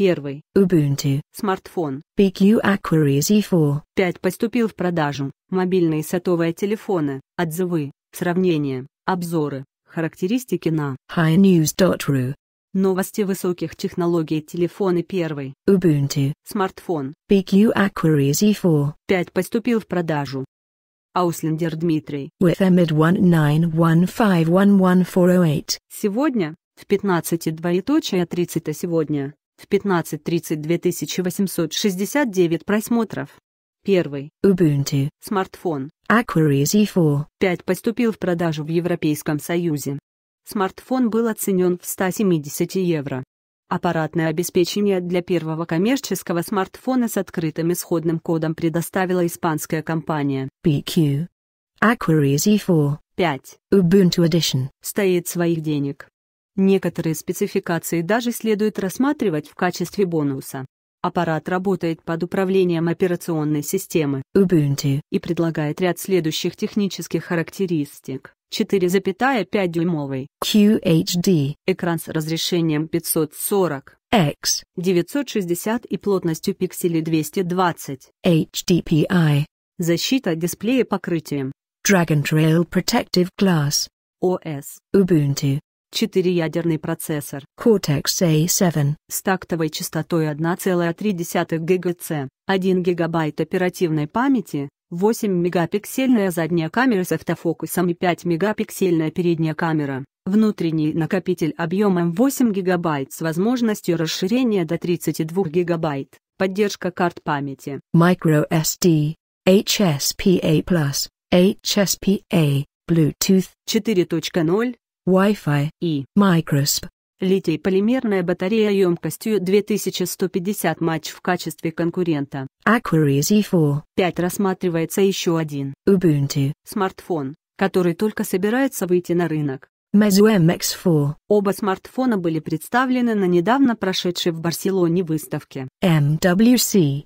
Первый. Ubuntu. Смартфон. BQ Aquaries E4. 5 поступил в продажу. Мобильные сотовые телефоны. Отзывы. Сравнения. Обзоры. Характеристики на highnews.ru. Новости высоких технологий телефоны первый. Ubuntu. Смартфон. BQ Aquaries E4. 5 поступил в продажу. Ауслендер Дмитрий. With EMID 19151140. Сегодня, в 15.2.30 сегодня, в 15.30 2869 просмотров. Первый. Ubuntu. Смартфон. Aquaries E4. 5 поступил в продажу в Европейском Союзе. Смартфон был оценен в 170 евро. Аппаратное обеспечение для первого коммерческого смартфона с открытым исходным кодом предоставила испанская компания. BQ. Aquaries E4. 5. Ubuntu Edition. Стоит своих денег. Некоторые спецификации даже следует рассматривать в качестве бонуса. Аппарат работает под управлением операционной системы Ubuntu и предлагает ряд следующих технических характеристик. 4,5-дюймовый QHD экран с разрешением 540 X 960 и плотностью пикселей 220 HDPI защита дисплея покрытием Dragon Trail Protective Glass OS Ubuntu 4-ядерный процессор Cortex-A7 с тактовой частотой 1,3 ГГц, 1 ГБ оперативной памяти, 8-мегапиксельная задняя камера с автофокусом и 5-мегапиксельная передняя камера, внутренний накопитель объемом 8 ГБ с возможностью расширения до 32 ГБ, поддержка карт памяти microSD, HSPA+, HSPA, Bluetooth 4.0, Wi-Fi и Microsp. Литий-полимерная батарея емкостью 2150 матч в качестве конкурента. Aquaries E4. 5 рассматривается еще один. Ubuntu. Смартфон, который только собирается выйти на рынок. Meizu MX4. Оба смартфона были представлены на недавно прошедшей в Барселоне выставке. MWC.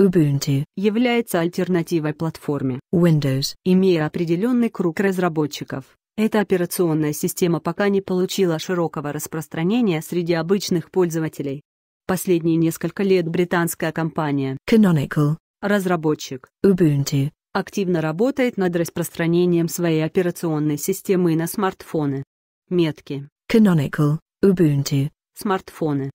Ubuntu является альтернативой платформе Windows, имея определенный круг разработчиков. Эта операционная система пока не получила широкого распространения среди обычных пользователей. Последние несколько лет британская компания Canonical, разработчик Ubuntu, активно работает над распространением своей операционной системы на смартфоны. Метки Canonical, Ubuntu, смартфоны.